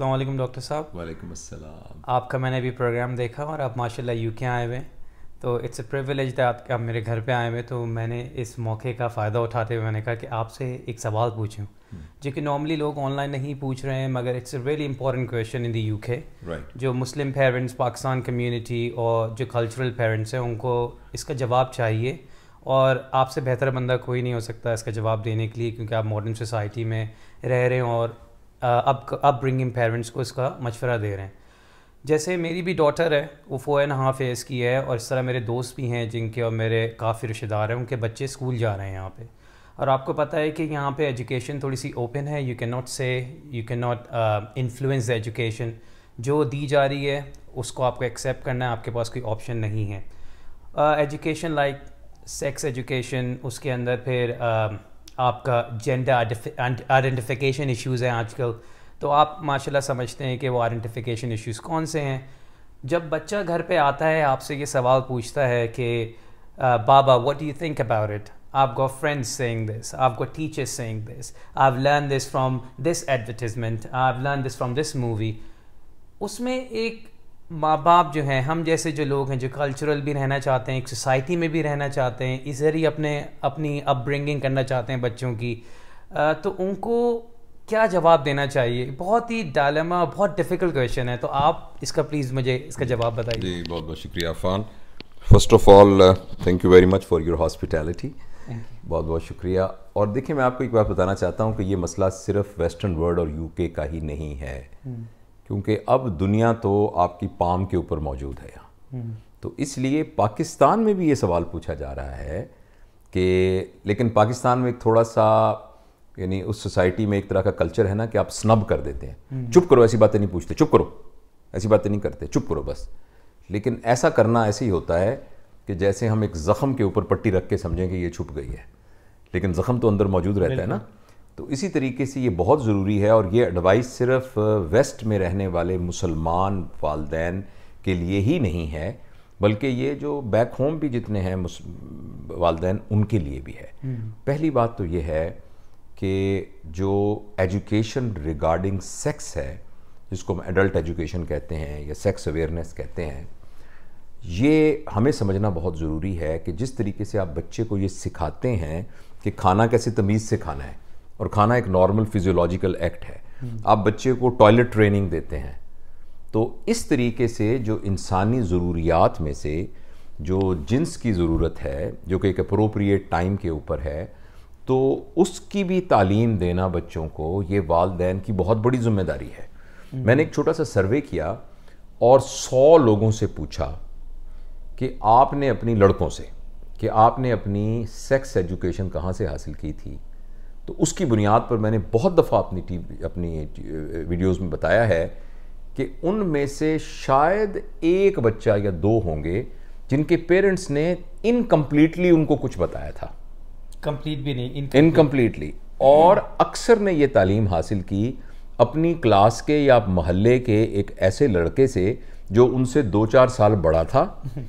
अस्सलाम डॉक्टर साहब वालेकुम अस्सलाम आपका मैंने अभी प्रोग्राम देखा और आप माशाल्लाह यूके आए हुए हैं तो इट्स अ प्रिविलेज दैट आप, आप मेरे घर पे आए हुए तो मैंने इस मौके का फ़ायदा उठाते हुए मैंने कहा कि आपसे एक सवाल पूछूं हम्म। जो कि नॉर्मली लोग ऑनलाइन नहीं पूछ रहे हैं मगर it's a very important question in the UK जो मुस्लिम पेरेंट्स पाकिस्तान कम्युनिटी और जो कल्चरल पेरेंट्स हैं उनको इसका जवाब चाहिए और आपसे बेहतर बंदा कोई नहीं हो सकता इसका जवाब देने के लिए क्योंकि आप मॉडर्न सोसाइटी में रह रहे हैं और अब अप ब्रिंगिंग पेरेंट्स को इसका मशवरा दे रहे हैं जैसे मेरी भी डॉटर है वो फोर एंड हाफ एज की है और इस तरह मेरे दोस्त भी हैं जिनके और मेरे काफ़ी रिश्तेदार हैं उनके बच्चे स्कूल जा रहे हैं यहाँ पे और आपको पता है कि यहाँ पे एजुकेशन थोड़ी सी ओपन है you can not say you can not influence the education जो दी जा रही है उसको आपको एक्सेप्ट करना है आपके पास कोई ऑप्शन नहीं है एजुकेशन लाइक सेक्स एजुकेशन उसके अंदर फिर uh, आपका जेंडर आइडेंटिफिकेशन इश्यूज़ हैं आजकल तो आप माशाल्लाह समझते हैं कि वो आइडेंटिफिकेशन इश्यूज़ कौन से हैं जब बच्चा घर पे आता है आपसे ये सवाल पूछता है कि बाबा what do you think about it आप गो फ्रेंड्स सेइंग दिस आप go teachers saying this I have learn this from this advertisement I have learn this from this movie उसमें एक माँ बाप जो हैं हम जैसे जो लोग हैं जो कल्चरल भी रहना चाहते हैं एक सोसाइटी में भी रहना चाहते हैं इधर ही अपने अपनी अपब्रिंगिंग करना चाहते हैं बच्चों की तो उनको क्या जवाब देना चाहिए बहुत ही डायलमा बहुत डिफ़िकल्ट क्वेश्चन है तो आप इसका प्लीज़ मुझे इसका जवाब बताइए जी बहुत बहुत शुक्रिया फ़ान first of all thank you very much for your hospitality बहुत बहुत शुक्रिया और देखिए मैं आपको एक बात बताना चाहता हूँ कि ये मसला सिर्फ वेस्टर्न वर्ल्ड और यूके का ही नहीं है हम्म। क्योंकि अब दुनिया तो आपकी पाम के ऊपर मौजूद है यहाँ तो इसलिए पाकिस्तान में भी ये सवाल पूछा जा रहा है कि लेकिन पाकिस्तान में एक थोड़ा सा यानी उस सोसाइटी में एक तरह का कल्चर है ना कि आप स्नब कर देते हैं हम्म। चुप करो ऐसी बातें नहीं पूछते चुप करो ऐसी बातें नहीं करते चुप करो बस लेकिन ऐसा करना ऐसे ही होता है कि जैसे हम एक जख्म के ऊपर पट्टी रख के समझें कि ये छुप गई है लेकिन ज़ख्म तो अंदर मौजूद रहता है ना तो इसी तरीके से ये बहुत ज़रूरी है और ये एडवाइस सिर्फ वेस्ट में रहने वाले मुसलमान वालदेन के लिए ही नहीं है बल्कि ये जो बैक होम भी जितने हैं वालदेन उनके लिए भी है हम्म। पहली बात तो ये है कि जो एजुकेशन रिगार्डिंग सेक्स है जिसको हम एडल्ट एजुकेशन कहते हैं या सेक्स अवेयरनेस कहते हैं ये हमें समझना बहुत ज़रूरी है कि जिस तरीके से आप बच्चे को ये सिखाते हैं कि खाना कैसे तमीज़ से खाना है और खाना एक नॉर्मल फिजियोलॉजिकल एक्ट है आप बच्चे को टॉयलेट ट्रेनिंग देते हैं तो इस तरीके से जो इंसानी ज़रूरियात में से जो जिन्स की ज़रूरत है जो कि एक अप्रोप्रिएट टाइम के ऊपर है तो उसकी भी तालीम देना बच्चों को ये वालदेन की बहुत बड़ी जिम्मेदारी है हम्म। मैंने एक छोटा सा सर्वे किया और सौ लोगों से पूछा कि आपने अपनी लड़कों से कि आपने अपनी सेक्स एजुकेशन कहाँ से हासिल की थी तो उसकी बुनियाद पर मैंने बहुत दफ़ा अपनी टी अपनी वीडियोस में बताया है कि उनमें से शायद एक बच्चा या दो होंगे जिनके पेरेंट्स ने इनकम्प्लीटली उनको कुछ बताया था कंप्लीट भी नहीं इनकम्प्लीटली और अक्सर ने ये तालीम हासिल की अपनी क्लास के या मोहल्ले के एक ऐसे लड़के से जो उनसे दो चार साल बड़ा था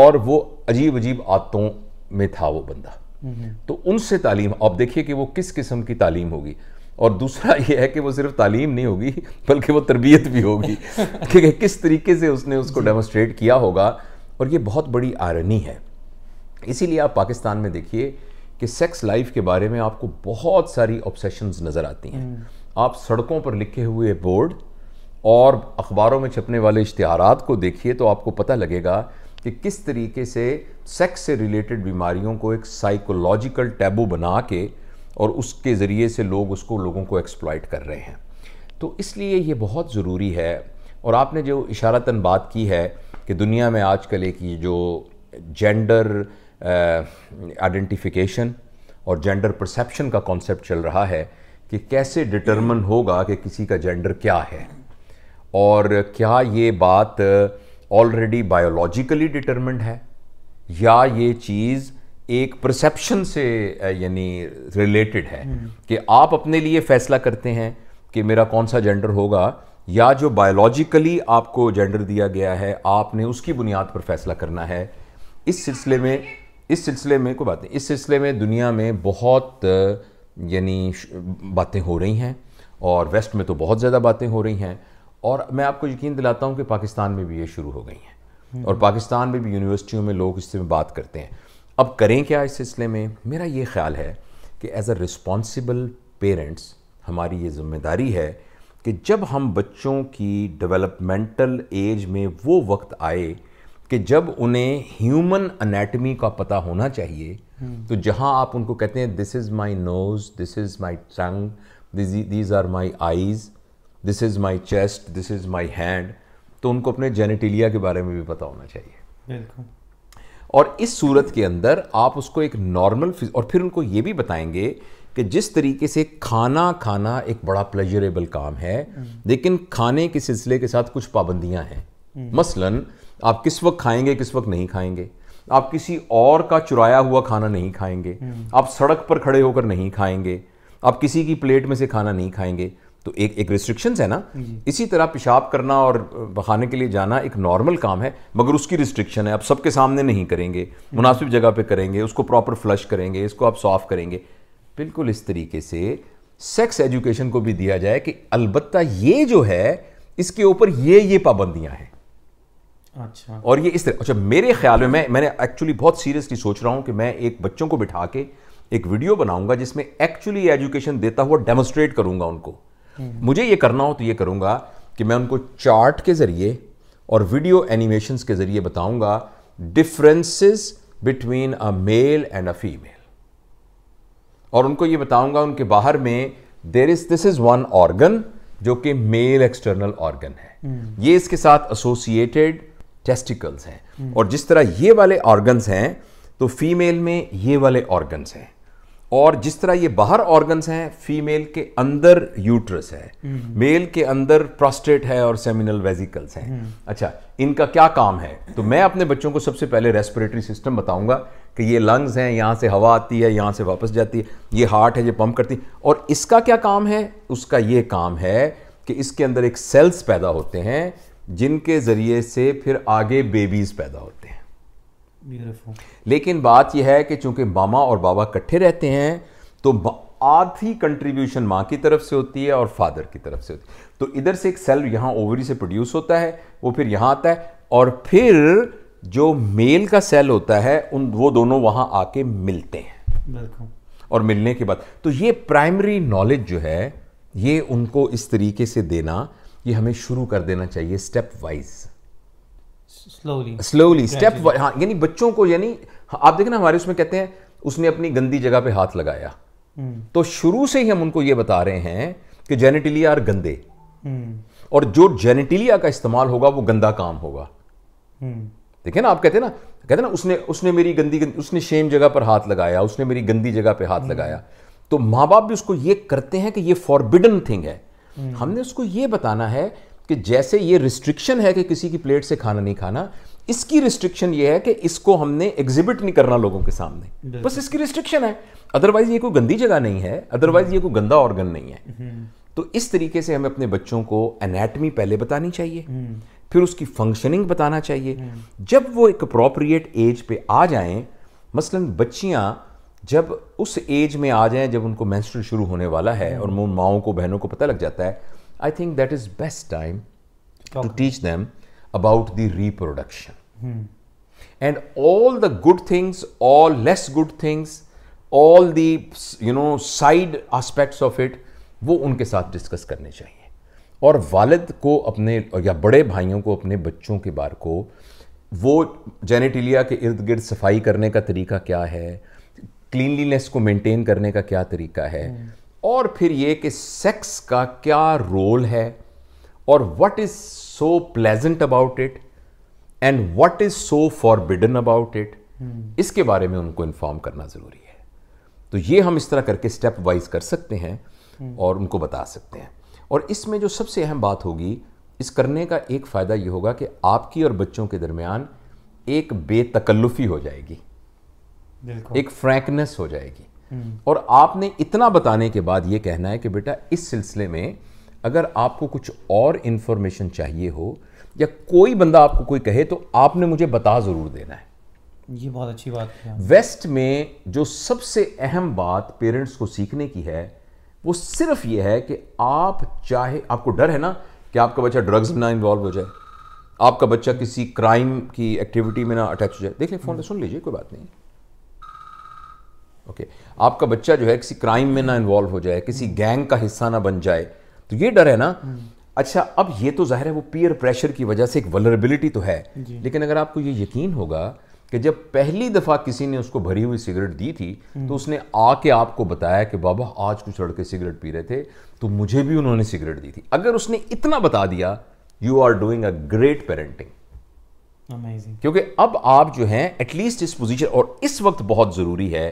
और वो अजीब अजीब आदतों में था वो बंदा हम्म। तो उनसे तालीम आप देखिए कि वो किस किस्म की तालीम होगी और दूसरा यह है कि वो सिर्फ तालीम नहीं होगी बल्कि वो तरबियत भी होगी कि किस तरीके से उसने उसको डेमोस्ट्रेट किया होगा और ये बहुत बड़ी आरनी है इसीलिए आप पाकिस्तान में देखिए कि सेक्स लाइफ के बारे में आपको बहुत सारी ऑब्सेशंस नज़र आती हैं हम्म। आप सड़कों पर लिखे हुए बोर्ड और अखबारों में छपने वाले इश्तहार को देखिए तो आपको पता लगेगा कि किस तरीके से सेक्स से रिलेटेड बीमारियों को एक साइकोलॉजिकल टैबू बना के और उसके ज़रिए से लोग उसको लोगों को एक्सप्लॉयट कर रहे हैं तो इसलिए ये बहुत ज़रूरी है और आपने जो इशारतन बात की है कि दुनिया में आजकल एक ये जो जेंडर आइडेंटिफिकेशन uh, और जेंडर परसेप्शन का कॉन्सेप्ट चल रहा है कि कैसे डिटर्मन होगा कि किसी का जेंडर क्या है और क्या ये बात ऑलरेडी बायोलॉजिकली डिटर्मेंड है या ये चीज़ एक परसेप्शन से यानी रिलेटेड है हम्म। कि आप अपने लिए फैसला करते हैं कि मेरा कौन सा जेंडर होगा या जो बायोलॉजिकली आपको जेंडर दिया गया है आपने उसकी बुनियाद पर फैसला करना है इस सिलसिले में इस सिलसिले में कोई बात नहीं इस सिलसिले में दुनिया में बहुत यानी बातें हो रही हैं और वेस्ट में तो बहुत ज़्यादा बातें हो रही हैं और मैं आपको यकीन दिलाता हूँ कि पाकिस्तान में भी ये शुरू हो गई हैं और पाकिस्तान में भी यूनिवर्सिटियों में लोग इससे बात करते हैं अब करें क्या इस सिलसिले में मेरा ये ख्याल है कि एज अ रिस्पॉन्सिबल पेरेंट्स हमारी ये जिम्मेदारी है कि जब हम बच्चों की डेवलपमेंटल एज में वो वक्त आए कि जब उन्हें ह्यूमन अनेटमी का पता होना चाहिए तो जहाँ आप उनको कहते हैं this is my nose this is my tongue these are my eyes this is my chest this is my hand तो उनको अपने जेनेटिलिया के बारे में भी पता होना चाहिए और इस सूरत के अंदर आप उसको एक नॉर्मल और फिर उनको ये भी बताएंगे कि जिस तरीके से खाना खाना एक बड़ा प्लेजरेबल काम है हम्म। लेकिन खाने के सिलसिले के साथ कुछ पाबंदियां हैं हम्म। मसलन आप किस वक्त खाएंगे किस वक्त नहीं खाएंगे आप किसी और का चुराया हुआ खाना नहीं खाएंगे हम्म। आप सड़क पर खड़े होकर नहीं खाएंगे आप किसी की प्लेट में से खाना नहीं खाएंगे तो एक एक रिस्ट्रिक्शंस है ना इसी तरह पेशाब करना और बखाने के लिए जाना एक नॉर्मल काम है मगर उसकी रिस्ट्रिक्शन है आप सबके सामने नहीं करेंगे मुनासिब जगह पे करेंगे उसको प्रॉपर फ्लश करेंगे इसको आप सॉफ करेंगे बिल्कुल इस तरीके से सेक्स एजुकेशन को भी दिया जाए कि अलबत्ता ये जो है इसके ऊपर ये ये पाबंदियां हैं अच्छा और ये इस तरह अच्छा मेरे ख्याल में मैं मैंने एक्चुअली बहुत सीरियसली सोच रहा हूँ कि मैं एक बच्चों को बिठा के एक वीडियो बनाऊंगा जिसमें एक्चुअली एजुकेशन देता हुआ डेमोस्ट्रेट करूंगा उनको हम्म। मुझे ये करना हो तो ये करूँगा कि मैं उनको चार्ट के ज़रिए और वीडियो एनिमेशन के ज़रिए बताऊँगा differences between a male and a female और उनको ये बताऊंगा उनके बाहर में there is this is one organ जो कि मेल एक्सटर्नल ऑर्गन है हम्म। ये इसके साथ एसोसिएटेड टेस्टिकल्स हैं हम्म। और जिस तरह ये वाले ऑर्गन्स हैं तो फीमेल में ये वाले ऑर्गन्स हैं और जिस तरह ये बाहर ऑर्गन्स हैं फीमेल के अंदर यूट्रस है मेल हम्म। के अंदर प्रोस्टेट है और सेमिनल वेजिकल्स हैं हम्म। अच्छा इनका क्या काम है तो मैं अपने बच्चों को सबसे पहले रेस्पिरेटरी सिस्टम बताऊंगा कि ये लंग्स हैं यहाँ से हवा आती है यहाँ से वापस जाती है ये हार्ट है ये पंप करती है और इसका क्या काम है उसका ये काम है कि इसके अंदर एक सेल्स पैदा होते हैं जिनके ज़रिए से फिर आगे बेबीज़ पैदा होते हैं लेकिन बात यह है कि चूंकि मामा और बाबा इकट्ठे रहते हैं तो आधी कंट्रीब्यूशन माँ की तरफ से होती है और फादर की तरफ से होती है तो इधर से एक सेल यहाँ ओवरी से प्रोड्यूस होता है वो फिर यहाँ आता है और फिर जो मेल का सेल होता है उन वो दोनों वहाँ आके मिलते हैं और मिलने के बाद तो ये प्राइमरी नॉलेज जो है ये उनको इस तरीके से देना ये हमें शुरू कर देना चाहिए stepwise slowly slowly step हाँ यानी बच्चों को यानी आप देखें ना हमारे उसमें कहते हैं उसने अपनी गंदी जगह पे हाथ लगाया हम्म। तो शुरू से ही हम उनको ये बता रहे हैं कि जेनेटिलिया आर गंदे हम्म। और जो जेनेटिलिया का इस्तेमाल होगा वो गंदा काम होगा हम्म। देखे ना आप कहते हैं ना कहते ना उसने उसने मेरी गंदी उसने शेम जगह पर हाथ लगाया उसने मेरी गंदी जगह पर हाथ लगाया तो माँ बाप भी उसको ये करते हैं कि ये फॉरबिडन थिंग है हमने उसको ये बताना है कि जैसे ये रिस्ट्रिक्शन है कि किसी की प्लेट से खाना नहीं खाना इसकी रिस्ट्रिक्शन ये है कि इसको हमने एग्जिबिट नहीं करना लोगों के सामने बस इसकी रिस्ट्रिक्शन है अदरवाइज ये कोई गंदी जगह नहीं है अदरवाइज ये कोई गंदा ऑर्गन नहीं है हम्म। तो इस तरीके से हमें अपने बच्चों को एनेटमी पहले बतानी चाहिए हम्म। फिर उसकी फंक्शनिंग बताना चाहिए हम्म। जब वो एक अप्रोप्रिएट एज पे आ जाएं मसलन बच्चियाँ जब उस एज में आ जाएं जब उनको मैंस्ट्रल शुरू होने वाला है और माओ को बहनों को पता लग जाता है I think that is best time to teach them about the reproduction and all the good things all less good things all do no side aspects of it वो उनके साथ डिस्कस करने चाहिए और वालद को अपने या बड़े भाइयों को अपने बच्चों के बार को वो जेनेटिलिया के इर्द गिर्द सफाई करने का तरीका क्या है क्लिनलीनेस को मेंटेन करने का क्या तरीका है hmm. और फिर ये कि सेक्स का क्या रोल है और what is so pleasant about it and what is so forbidden about it इसके बारे में उनको इन्फॉर्म करना ज़रूरी है तो ये हम इस तरह करके स्टेप वाइज कर सकते हैं और उनको बता सकते हैं और इसमें जो सबसे अहम बात होगी इस करने का एक फ़ायदा ये होगा कि आपकी और बच्चों के दरमियान एक बेतकल्लुफ़ी हो जाएगी एक फ्रैंकनेस हो जाएगी हम्म। और आपने इतना बताने के बाद ये कहना है कि बेटा इस सिलसिले में अगर आपको कुछ और इन्फॉर्मेशन चाहिए हो या कोई बंदा आपको कोई कहे तो आपने मुझे बता ज़रूर देना है ये बहुत अच्छी बात है वेस्ट में जो सबसे अहम बात पेरेंट्स को सीखने की है वो सिर्फ ये है कि आप चाहे आपको डर है ना कि आपका बच्चा ड्रग्स में ना इन्वॉल्व हो जाए आपका बच्चा किसी क्राइम की एक्टिविटी में ना अटैच हो जाए देख लें फोन सुन लीजिए कोई बात नहीं ओके आपका बच्चा जो है किसी क्राइम में ना इन्वॉल्व हो जाए किसी गैंग हम्म। का हिस्सा ना बन जाए तो ये डर है ना हम्म। अच्छा अब ये तो जाहिर है वो पीयर प्रेशर की वजह से एक वलरेबिलिटी तो है लेकिन अगर आपको ये यकीन होगा कि जब पहली दफ़ा किसी ने उसको भरी हुई सिगरेट दी थी हम्म। तो उसने आके आपको बताया कि बाबा आज कुछ लड़के सिगरेट पी रहे थे तो मुझे भी उन्होंने सिगरेट दी थी अगर उसने इतना बता दिया you are doing a great parenting क्योंकि अब आप जो हैं एटलीस्ट इस पोजीशन और इस वक्त बहुत ज़रूरी है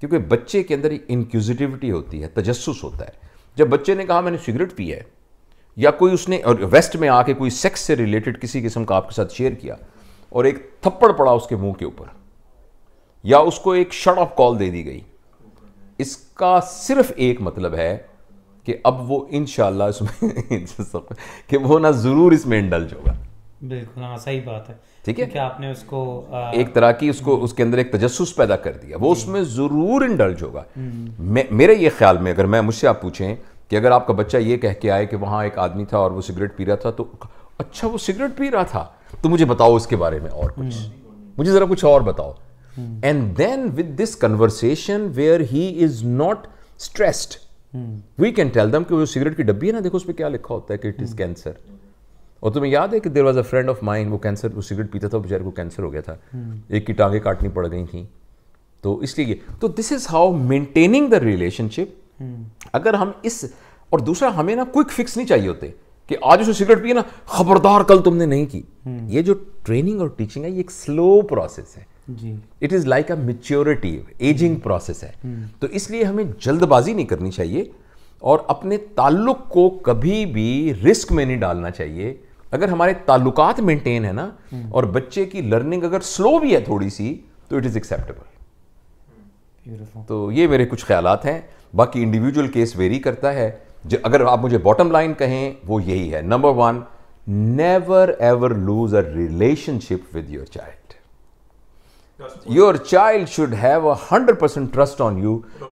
क्योंकि बच्चे के अंदर एक इंक्यूजिटिविटी होती है तजस्स होता है जब बच्चे ने कहा मैंने सिगरेट पी है या कोई उसने और वेस्ट में आके कोई सेक्स से रिलेटेड किसी किस्म का आपके साथ शेयर किया और एक थप्पड़ पड़ा उसके मुंह के ऊपर या उसको एक शट ऑफ कॉल दे दी गई इसका सिर्फ एक मतलब है कि अब वो इन इसमें कि वो ना ज़रूर इसमें इंडल्ज होगा बिल्कुल हाँ सही बात है ठीक है आपने उसको आ... एक तरह की उसको हम्म। उसके अंदर एक तजस पैदा कर दिया वो उसमें ज़रूर इंडल्ज होगा हम्म। मेरे ये ख्याल में अगर मैं मुझसे आप पूछें कि अगर आपका बच्चा ये कह के आए कि वहाँ एक आदमी था और वो सिगरेट पी रहा था तो अच्छा वो सिगरेट पी रहा था तो मुझे बताओ उसके बारे में और कुछ हम्म। मुझे ज़रा कुछ और बताओ and then with this conversation where he is not stressed we can tell them कि वो सिगरेट की डब्बी है ना देखो उस पर क्या लिखा होता है कि इट इज़ कैंसर और तुम्हें याद है कि there was a friend of mine वो कैंसर वो सिगरेट पीता था बेचारे को कैंसर हो गया था hmm. एक की टांगे काटनी पड़ गई थी तो इसलिए तो this is how maintaining the relationship अगर हम इस और दूसरा हमें ना क्विक फिक्स नहीं चाहिए होते कि आज उसे सिगरेट पिए ना खबरदार कल तुमने नहीं की hmm. ये जो ट्रेनिंग और टीचिंग है ये एक स्लो प्रोसेस है it is like a maturity ageing process है hmm. तो इसलिए हमें जल्दबाजी नहीं करनी चाहिए और अपने ताल्लुक को कभी भी रिस्क में नहीं डालना चाहिए अगर हमारे ताल्लुकात मेंटेन है ना हम्म। और बच्चे की लर्निंग अगर स्लो भी है थोड़ी सी तो इट इज़ एक्सेप्टेबल तो ये मेरे कुछ ख्याल हैं बाकी इंडिविजुअल केस वेरी करता है जो अगर आप मुझे बॉटम लाइन कहें वो यही है number one never ever lose a relationship with your child your child should have a hundred percent trust on you